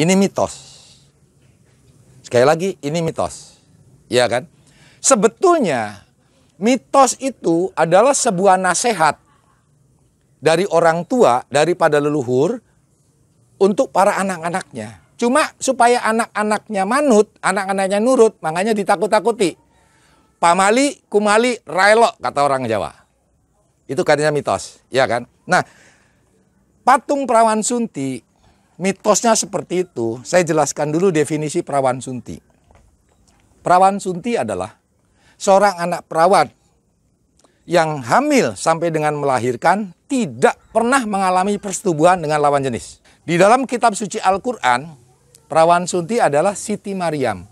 Ini mitos. Sekali lagi, ini mitos. Ya kan? Sebetulnya mitos itu adalah sebuah nasihat dari orang tua daripada leluhur untuk para anak-anaknya. Cuma supaya anak-anaknya manut, anak-anaknya nurut, makanya ditakut-takuti. Pamali, kumali, railo, kata orang Jawa. Itu katanya mitos, ya kan? Nah, patung perawan Sunti mitosnya seperti itu, saya jelaskan dulu definisi perawan sunti. Perawan sunti adalah seorang anak perawan yang hamil sampai dengan melahirkan tidak pernah mengalami persetubuhan dengan lawan jenis. Di dalam kitab suci Al-Quran, perawan sunti adalah Siti Maryam,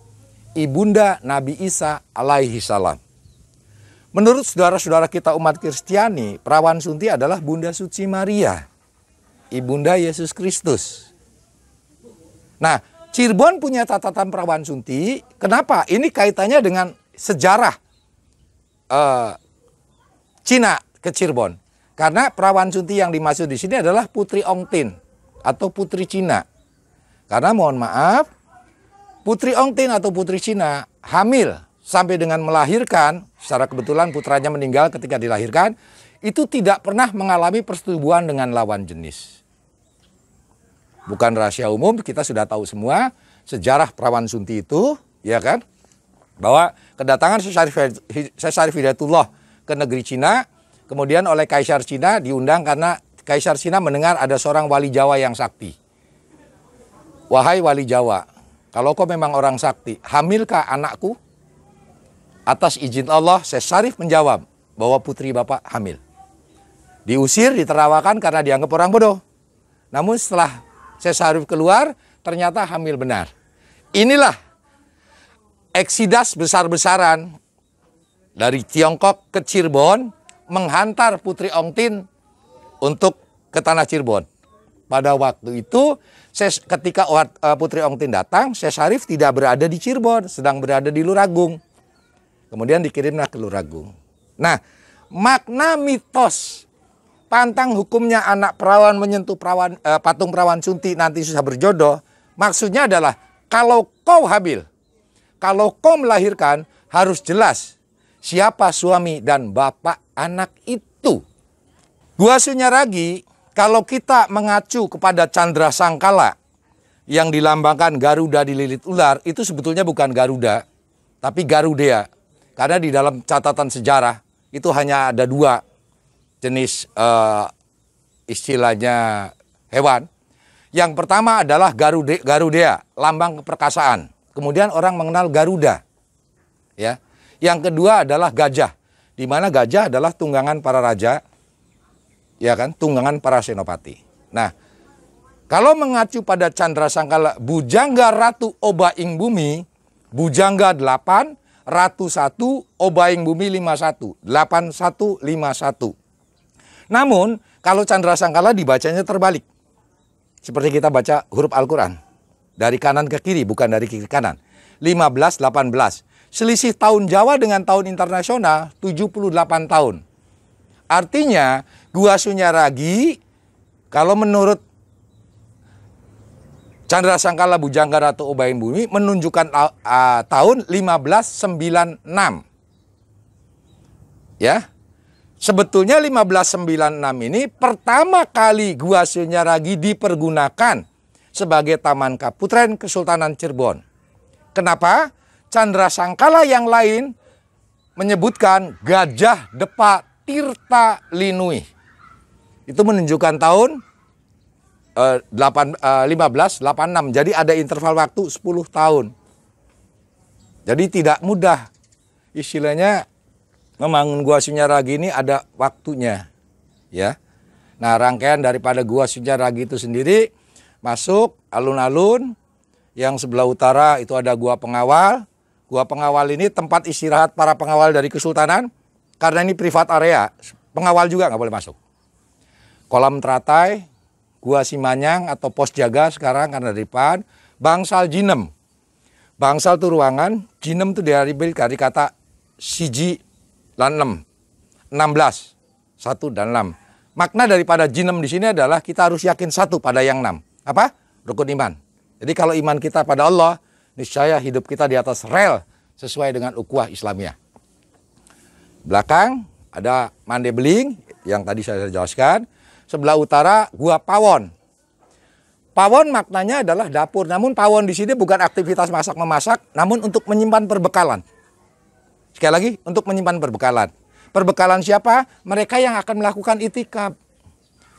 ibunda Nabi Isa alaihi salam. Menurut saudara-saudara kita umat Kristiani, perawan sunti adalah Bunda Suci Maria, ibunda Yesus Kristus. Nah, Cirebon punya catatan perawan Sunti. Kenapa? Ini kaitannya dengan sejarah uh, Cina ke Cirebon. Karena perawan Sunti yang dimaksud di sini adalah Putri Ongtin atau Putri Cina. Karena mohon maaf, Putri Ongtin atau Putri Cina hamil sampai dengan melahirkan, secara kebetulan putranya meninggal ketika dilahirkan, itu tidak pernah mengalami persetubuhan dengan lawan jenis bukan rahasia umum, kita sudah tahu semua sejarah perawan Sunti itu, ya kan? Bahwa kedatangan Sesar Fidatullah ke negeri Cina, kemudian oleh Kaisar Cina diundang karena Kaisar Cina mendengar ada seorang wali Jawa yang sakti. Wahai wali Jawa, kalau kau memang orang sakti, hamilkah anakku? Atas izin Allah, Sesarif menjawab bahwa putri bapak hamil. Diusir, diterawakan karena dianggap orang bodoh. Namun setelah saya keluar, ternyata hamil benar. Inilah eksidas besar-besaran dari Tiongkok ke Cirebon menghantar Putri Ongtin untuk ke tanah Cirebon. Pada waktu itu, ketika eh, Putri Ongtin datang, saya Sarif tidak berada di Cirebon, sedang berada di Luragung. Kemudian dikirimlah ke Luragung. Nah, makna mitos pantang hukumnya anak perawan menyentuh perawan eh, patung perawan sunti nanti susah berjodoh. Maksudnya adalah kalau kau habil, kalau kau melahirkan harus jelas siapa suami dan bapak anak itu. Gua Sunyaragi, kalau kita mengacu kepada Chandra Sangkala yang dilambangkan Garuda dililit ular, itu sebetulnya bukan Garuda, tapi Garudea. Karena di dalam catatan sejarah itu hanya ada dua jenis uh, istilahnya hewan. Yang pertama adalah garude, garudea, lambang keperkasaan. Kemudian orang mengenal garuda. Ya. Yang kedua adalah gajah, di mana gajah adalah tunggangan para raja, ya kan, tunggangan para senopati. Nah, kalau mengacu pada Chandra Sangkala, Bujangga Ratu Obaing Bumi, Bujangga 8, Ratu 1, Obaing Bumi 51, 8151. Namun, kalau Chandra Sangkala dibacanya terbalik. Seperti kita baca huruf Al-Quran. Dari kanan ke kiri, bukan dari kiri ke kanan. 15, 18. Selisih tahun Jawa dengan tahun internasional 78 tahun. Artinya, Gua Sunyaragi kalau menurut Chandra Sangkala Bujangga Ratu Ubayin Bumi menunjukkan uh, tahun 1596. Ya. Sebetulnya 1596 ini pertama kali Gua Sinyaragi dipergunakan sebagai Taman Kaputren Kesultanan Cirebon. Kenapa? Chandra Sangkala yang lain menyebutkan Gajah Depa Tirta Linui. Itu menunjukkan tahun uh, 8, uh, 1586. Jadi ada interval waktu 10 tahun. Jadi tidak mudah. Istilahnya membangun Gua Sunyaragi ini ada waktunya. Ya. Nah, rangkaian daripada Gua Sunyaragi itu sendiri masuk alun-alun yang sebelah utara itu ada Gua Pengawal. Gua Pengawal ini tempat istirahat para pengawal dari kesultanan karena ini privat area. Pengawal juga nggak boleh masuk. Kolam Teratai, Gua Simanyang atau pos jaga sekarang karena di depan, Bangsal Jinem. Bangsal itu ruangan, Jinem itu dari, dari kata siji dan 6. 16. 1 dan 6. Makna daripada jinem di sini adalah kita harus yakin satu pada yang 6. Apa? Rukun iman. Jadi kalau iman kita pada Allah, niscaya hidup kita di atas rel sesuai dengan ukuah Islamiah. Belakang ada Beling yang tadi saya jelaskan. Sebelah utara Gua Pawon. Pawon maknanya adalah dapur. Namun pawon di sini bukan aktivitas masak-memasak, namun untuk menyimpan perbekalan. Sekali lagi, untuk menyimpan perbekalan. Perbekalan siapa? Mereka yang akan melakukan itikaf.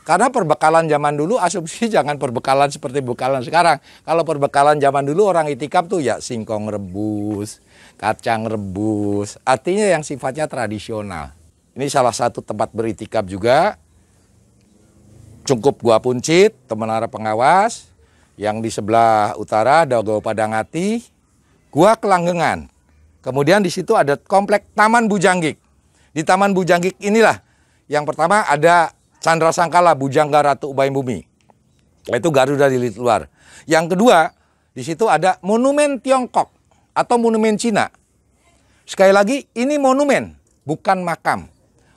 Karena perbekalan zaman dulu asumsi jangan perbekalan seperti bekalan sekarang. Kalau perbekalan zaman dulu orang itikaf tuh ya singkong rebus, kacang rebus. Artinya yang sifatnya tradisional. Ini salah satu tempat beritikaf juga. Cukup gua puncit, temenara pengawas. Yang di sebelah utara ada gua padangati. Gua kelanggengan. Kemudian di situ ada komplek Taman Bujanggik. Di Taman Bujanggik inilah yang pertama ada Chandra Sangkala Bujangga Ratu Ubaim Bumi. Itu Garuda di luar. Yang kedua, di situ ada monumen Tiongkok atau monumen Cina. Sekali lagi, ini monumen, bukan makam.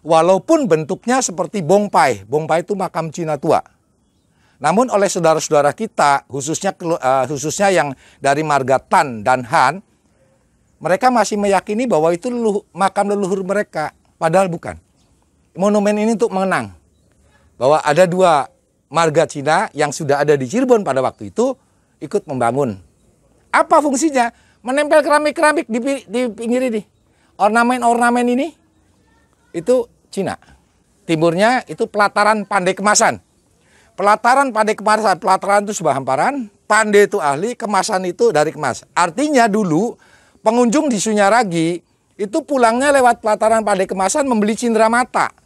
Walaupun bentuknya seperti bongpai. Bongpai itu makam Cina tua. Namun oleh saudara-saudara kita, khususnya eh, khususnya yang dari marga Tan dan Han, mereka masih meyakini bahwa itu leluh, makam leluhur mereka, padahal bukan. Monumen ini untuk mengenang bahwa ada dua marga Cina yang sudah ada di Cirebon pada waktu itu ikut membangun. Apa fungsinya? Menempel keramik-keramik di, di pinggir ini. Ornamen-ornamen ini itu Cina. Timurnya itu pelataran pandai kemasan. Pelataran pandai kemasan, pelataran itu sebuah hamparan, pandai itu ahli, kemasan itu dari kemas. Artinya dulu pengunjung di Sunyaragi itu pulangnya lewat pelataran Pandai Kemasan membeli cindera mata.